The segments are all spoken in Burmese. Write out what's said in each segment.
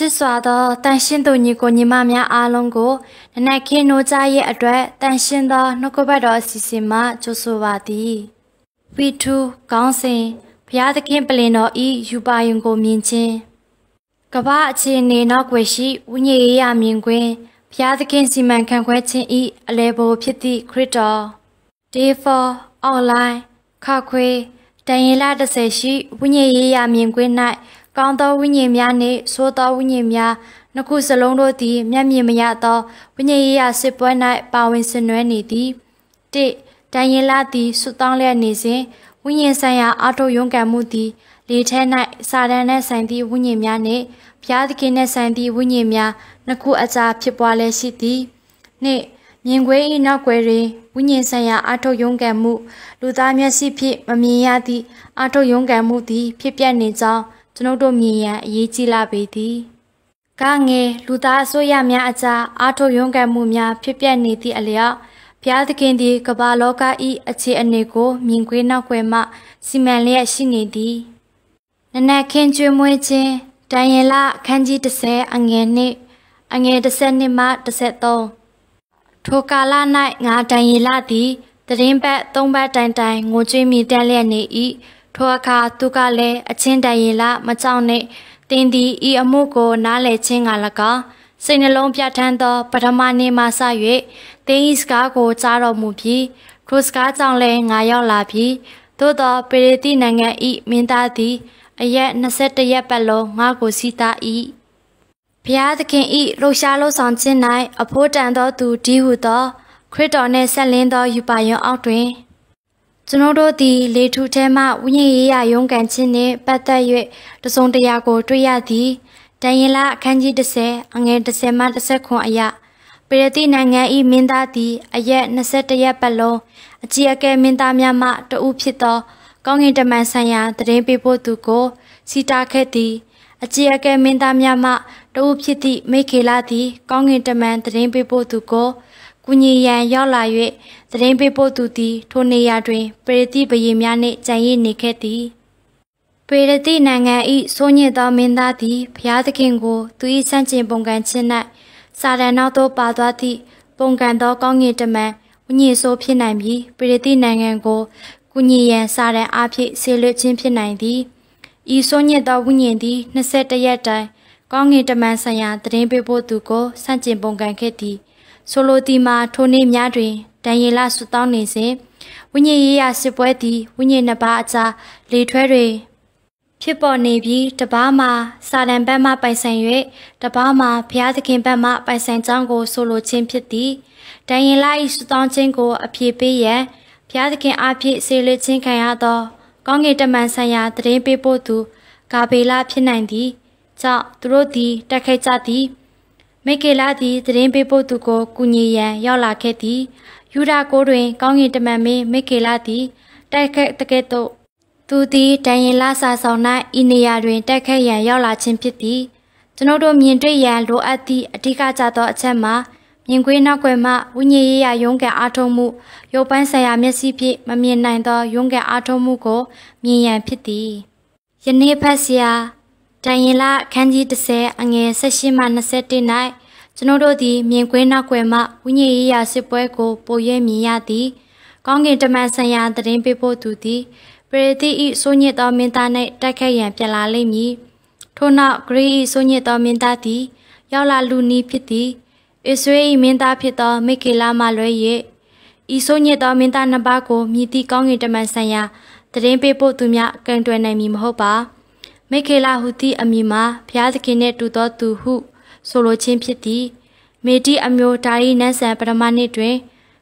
ချစ်စွာသောတန်ရှင်းသူညီကိုညီမများအားလုံးကိုနနက်ခင်းနိုးကြရဲ့အတွက်တန်ရှင်းသောနှုတ်ကပတ်တော်အစီအစဉ်မှာကြိုဆိုပါသည်။ P2 ခေါင်းစဉ်ဘုရားသခင် ပလင်တော်ဤယူပါယုံကိုမြင်ခြင်းကမ္ဘာအခြေအနေနောက်ွယ်ရှိဝိညာဉ်ရေးရမြင်ကွင်းဘုရားသခင်စီမံခန့်ခွဲခြင်းဤအလဲဘိုဖြစ်သည့်ခရစ်တော် Day 4 online ခခွေတန်ရင်လ30ရှိဝိညာဉ်ရေးရမြင်ကွင်း၌ကောင်းသောဝိညာဉ်များနှင့်ဆိုးသောဝိညာဉ်များနှစ်ခုစလုံးတို့သည် မျက်မြင်မရသောဝိညာဉ်ရေးရာစစ်ပွဲ၌ပါဝင်ဆင်နွှဲနေသည်၁တန်ရင်လာသည်ဆုတောင်းလျက်နေစဉ်ဝိညာဉ်ဆိုင်ရာအာထုရုံးကံမှုသည် လေထဲ၌စာတန်နှင့်ဆိုင်သည့်ဝိညာဉ်များနှင့်ဘုရားသခင်နှင့်ဆိုင်သည့်ဝိညာဉ်များနှစ်ခုအကြားဖြစ်ပွားလျက်ရှိသည်၂မြင်ကွင်း၏နောက်ွယ်တွင်ဝိညာဉ်ဆိုင်ရာအာထုရုံးကံမှုလူသားမျက်စိဖြင့်မမြင်ရသည့်အာထုရုံးကံမှုသည် ဖြစ်ပျက်နေကြောင်းကျွန်ုပ်တို့မြင်ရန်အရေးကြီးလာပေသည် ကငယ်လူသားအစိုးရများအကြားအာထုရုံးကံမှုများဖြစ်ပျက်နေသည့်အလျောက်ဘုရားသခင်သည်ကမ္ဘာလောက၏အခြေအနေကိုမြင်ကွေးနောက်ွယ်မှစီမံလျက်ရှိနေသည် နနက်ခင်းကျွေးမွေးခြင်းဒံယလအခန်းကြီး30အငယ်နှစ်အငယ်32မှ33ထိုကာလ၌ငါဒံယလသည်တရင်ပတ်၃ပတ်တိုင်တိုင်ငိုကြွေးမိတက်လျက်နေ၏ထိုအခါသူကလည်းအချင်းတန်ရင်လားမကြောက်နဲ့တင်းသည်ဤအမှုကိုနားလည်ခြင်းက၎င်းစိတ်နှလုံးပြဋ္ဌာန်းသော ပထမနေ့မှစ၍တင်းဤစကားကိုကြားတော်မူပြီးထိုစကားကြောင့်လည်းငါရောက်လာပြီးသို့သောပေရတိနိုင်ငံဤမင်းသားသည် အရက်21ရက်ပတ်လုံးငါကိုစီးသား၏ဘုရားသခင်ဤလှူရှားလှူဆောင်ခြင်း၌အဖို့တန်သောသူဒီဟုသောခရစ်တော်နှင့်ဆက်လင်းသော ယူပါယုံအောက်တွင်ကျွန်တော်တို့သည်လေထုထဲမှဝိညာဉ်ရေးရရုံးကန်ခြင်းနှင့်ပတ်သက်၍တစုံတရာကို တွေ့ရသည်တန်ရင်လအခန်းကြီး30အငယ်30မှ39အရပရတိနိုင်ငံ၏မင်းသားသည် အရက်21ရက်ပတ်လုံးအကြီးအကဲမင်းသားများမှတဦးဖြစ်သော ကောင်းကင်တမန်ဆိုင်ရာတရင်ပေးဖို့သူကိုစီတာခဲ့သည်အကြီးအကဲမင်းသားများမှတဦးဖြစ်သည့်မိခေလာသည်ကောင်းကင်တမန်တရင်ပေးဖို့သူကိုကုညီရန်ရောက်လာ၍သတင်းပေးပို့သူသည်ထိုနေရာတွင် ပရတိဘရင်များနှင့်ကြံရည်နေခဲ့သည်ပရတိနိုင်ငံ၏ဆိုးညစ်သောမင်းသားသည်ဘုရားသခင်ကို သူ၏စန့်ကျင်ပုံကံခြင်း၌စာရန်နောက်သို့ပါသွားသည့်ပုံကံသောကောင်းငင်တမန်ဝိညာဉ်ဆိုးဖြစ်နိုင်ပြီး ပရတိနိုင်ငံကိုကုညီရန်စာရန်အားဖြင့်ဆေလွတ်ခြင်းဖြစ်နိုင်သည်ဤဆိုးညစ်သောဝိညာဉ်သည်21ရက်တိုင်ကောင်းငင်တမန်ဆရာသတင်းပေးပို့သူကိုစန့်ကျင်ပုံကံခဲ့သည်ဆိုလိုသည်မှာထိုနေ့များတွင်တန်ရီလဆူတောင်းနေစဉ်ဝိညာဉ်ရေးရစစ်ပွဲသည်ဝိညာဉ်နှစ်ပါးအကြားလေထွဲတွေဖြစ်ပေါ်နေပြီးတပားမှာစာတန်ဘက်မှပိုင်ဆိုင်၍တပားမှာဘုရားသခင်ဘက်မှပိုင်ဆိုင်ကြောင်းကို ဆိုလိုခြင်းဖြစ်သည်။တန်ရင်လိုက်စုတောင်းခြင်းကိုအပြည့်ပေးရန်ဘုရားသခင်အဖြစ်ဆေလွတ်ခြင်းခံရသော ကောင်းကင်တမန်ဆိုင်ရာတရင်ပေးဖို့သူဂါဘေလဖြစ်နိုင်သည်။ကြောင့်သူတို့သည်တက်ခဲကြသည်။မိကေလာသည်တရင်ပေးဖို့သူကို ကူညီရန်ရောက်လာခဲ့သည်။ယူဒာကိုတွင် ကောင်းကင်တမန်မင်းမိခေလသည်တိုက်ခတ်တကဲ့သို့သူသည်ဒံရင်လာစာဆောင်၌ဤနေရာတွင်တိုက်ခတ်ရန်ရောက်လာခြင်းဖြစ်သည်ကျွန်ုပ်တို့မြင်တွေ့ရန်လိုအပ်သည့်အဓိကကျသောအချက်မှာမြင်ကွင်းနောက်ွယ်မှဝိညာဉ်ရေးရာရုံးကန်အားထုတ်မှုရုပ်ပိုင်းဆိုင်ရာမျက်စိဖြင့်မမြင်နိုင်သောရုံးကန်အားထုတ်မှုကိုမြင်ရန်ဖြစ်သည်ယနေ့ဖတ်ဆရာဒံရင်လာခန်းကြီး30အငယ်18မှ21၌ကျွန်တော်တို့သည်မြင်ကွင်းနောက်ွယ်မှဝိညာဉ်ရေးရာစစ်ပွဲကိုပိုရဲမြင်ရသည်ကောင်းကင်တမန်ဆရာသတင်းပေးပို့သူသည်ပရိသတ်ဤဆိုညစ်သောမင်းသားနှင့်တိုက်ခိုက်ရန်ပြန်လာလိမ့်မည်ထို့နောက်ဂရိဤဆိုညစ်သောမင်းသားသည် ရောက်လာလူနီးဖြစ်သည်အစ္စရေး၏မင်းသားဖြစ်သောမိကေလာမှလွဲ၍ဤဆိုညစ်သောမင်းသားနှစ်ပါးကိုမြည်သည့်ကောင်းကင်တမန်ဆရာသတင်းပေးပို့သူများကံတွယ်နိုင်မည်မဟုတ်ပါမိခေလာဟုသည့်အမည်မှာဘုရားသခင်နှင့်တူသောသူဟု ဆိုလိုခြင်းဖြစ်သည်မေတီအမျိုးဒါရီနန်းဆန်ပထမနှစ်တွင်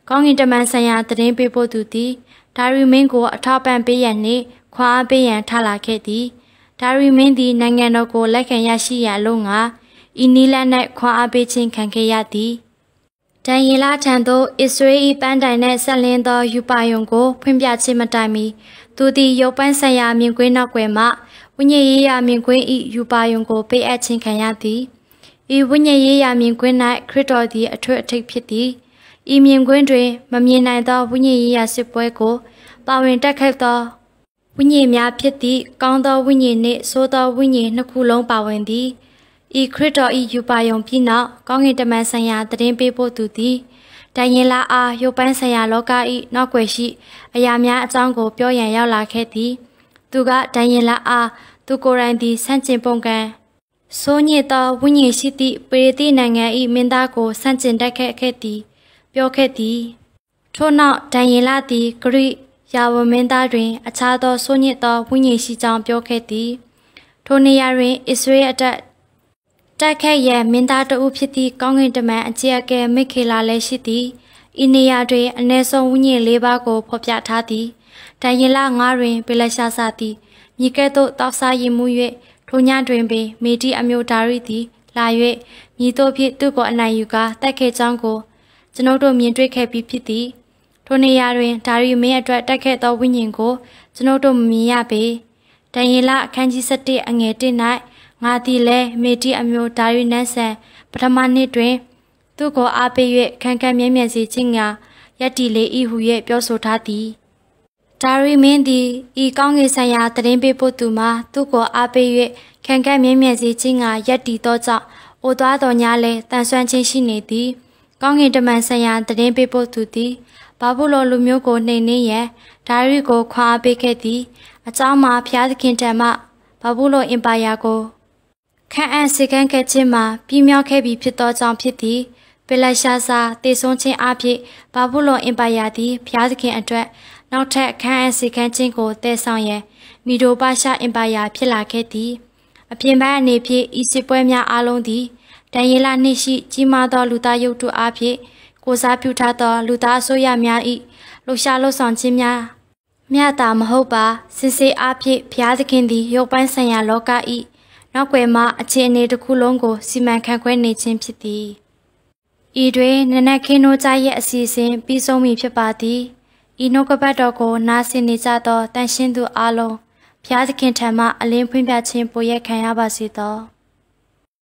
ကောင်းကင်တမန်ဆန်ရာသတင်းပေးပို့သူသည်ဒါရီမင်းကိုအထောက်ပံ့ပေးရန်နှင့် ခွာအားပေးရန်ထလာခဲ့သည်ဒါရီမင်းသည်နိုင်ငံတော်ကိုလက်ခံရရှိရန်လို့ငါဤနီလန်၌ခွာအားပေးခြင်းခံခဲ့ရသည်ဒန်ယင်လာထံသို့အစ္စရေး၏ပန်းတိုင်နှင့်ဆက်လင်းသောယူပါယုံကို ဖွင့်ပြခြင်းမတိုင်မီသူသည်ရုပ်ပန်းဆရာမြင်ကွင်းနောက်ွယ်မှဝိညာဉ်ရေးရာမြင်ကွင်း၏ယူပါယုံကိုပေးအပ်ခြင်းခံရသည်။ဤဝိညာဉ်ရေးရာမြင်ကွင်း၌ခရစ်တော်သည်အထွတ်အထိပ်ဖြစ်သည်ဤမြင်ကွင်းတွင်မမြင်နိုင်သောဝိညာဉ်ရေးရာစစ်ပွဲကိုပါဝင်တက်ခိုက်သောဝိညာဉ်များဖြစ်သည့်ကောင်းသောဝိညာဉ်နှင့်ဆိုးသောဝိညာဉ်နှစ်ခုလုံးပါဝင်သည်ဤခရစ်တော်ဤယူပါယုံပြီးနောက်ကောင်းကင်တမန်ဆိုင်ရာသတင်းပေးပို့သူသည်တိုင်ရင်လာအားရုပ်ပိုင်းဆိုင်ရာလောကဤနောက်ွယ်ရှိ အရာများအကြောင်းကိုပြောရန်ရောက်လာခဲ့သည်သူကတိုင်ရင်လာအားသူကိုယ်တိုင်သည်ဆန့်ကျင်ပုံကံစိုးညစ်သောဝိညာဉ်ရှိသည့်ပေရတိနိုင်ငံ၏မင်းသားကိုဆန့်ကျင်တိုက်ခတ်ခဲ့သည်ပြောခဲ့သည် ထို့နောက်ဒံယေလသည်ဂရိယာဝမင်းသားတွင် အခြားသောစိုးညစ်သောဝိညာဉ်ရှိကြောင်းပြောခဲ့သည်ထိုနေရာတွင်အစ္စရေအတက်တိုက်ခတ်ရန်မင်းသားတဦးဖြစ်သည့်ကောင်းကင်တမန်အကြီးအကဲမိခေလာလည်းရှိသည်ဤနေရာတွင်အ ਨੇ ဆုံးဝိညာဉ်၄ပါးကိုဖော်ပြထားသည်ဒံယေလ9တွင်ပေလရှာစသည်မြေကဲ့သို့တောက်စားရည်မှု၍ထိုညတွင်ပင်မေတီအမျိုးဒါရီသည်လာ၍မြည်တို့ဖြင့်သူ့ကိုအနိုင်ယူကာတိုက်ခဲ့ကြောင်းကိုကျွန်ုပ်တို့မြင်တွေ့ခဲ့ပြီးဖြစ်သည်ထိုနေရာတွင်ဒါရီမင်းအတွက်တိုက်ခဲ့သောဝိညာဉ်ကိုကျွန်ုပ်တို့မမြင်ရပေဒံယေလအခန်းကြီး7အငယ်1၌ငါသည်လည်းမေတီအမျိုးဒါရီနန်းဆန်ပထမနှစ်တွင် သူ့ကိုအားပေး၍ခံခံမြဲမြဲစေခြင်းငါယက်တီလေဤဟု၍ပြောဆိုထားသည်ဒါရီမင်းသည်ဤကောင်းကင်ဆိုင်ရာသတင်းပေးပို့သူမှာသူ့ကိုအားပေး၍ခံကန့်မြင့်မြတ်စေခြင်းကရက်တည်သောကြောင့်အိုသွားတော်ညာလဲတန်ဆွမ်းခြင်းရှိနေသည်ကောင်းကင်တမန်ဆိုင်ရာသတင်းပေးပို့သူသည်ဘာဘူးလိုလူမျိုးကိုနှိမ်နှင်းရန်ဒါရီကိုခွာပေးခဲ့သည်အကြောင်းမှာဖျားသခင်ထံမှဘာဘူးလိုအင်ပါယာကိုခန့်အပ်စေကမ်းခဲ့ခြင်းမှာပြည်မြောက်ခဲ့ပြီးဖြစ်သောကြောင့်ဖြစ်သည်ပလက်ရှာစာတည်ဆုံးခြင်းအဖြစ်ဘာဘူးလိုအင်ပါယာသည်ဖျားသခင်အတွက်နောက်ထပ်ခန်းအစီခန်းချင်းကိုတည်ဆောင်ရန်မီဒိုပါရှာအင်ပါယာဖြစ်လာခဲ့သည်အပြင်ပိုင်းအနေဖြင့်ဤစစ်ပွဲများအလုံးသည်ဒန်ယေလနှင့်ရှိကြီးမားသောလူသားရုပ်တုအဖြစ်ကိုစားပြုထားသောလူသားအစိုးရများ၏လှူရှားလှုပ်ဆောင်ခြင်းများမြတ်တာမဟုတ်ပါစင်စေအားဖြင့်ဘုရားသခင်သည်ရုပ်ပိုင်းဆိုင်ရာလောက၏နောက်ွယ်မှအခြေအနေတစ်ခုလုံးကိုစီမံခန့်ခွဲနေခြင်းဖြစ်သည်ဤတွင်နနက်ခင်းတို့ကြားရဲ့အစီအစဉ်ပြီးဆုံးပြီဖြစ်ပါသည်ဤနှုတ်ကပတ်တော်ကိုနားဆင်နေကြသောတန်ရှင်းသူအလုံးဖျားသခင်ထံမှအလင်းဖွင့်ပြခြင်းပို့ရခံရပါစေသော။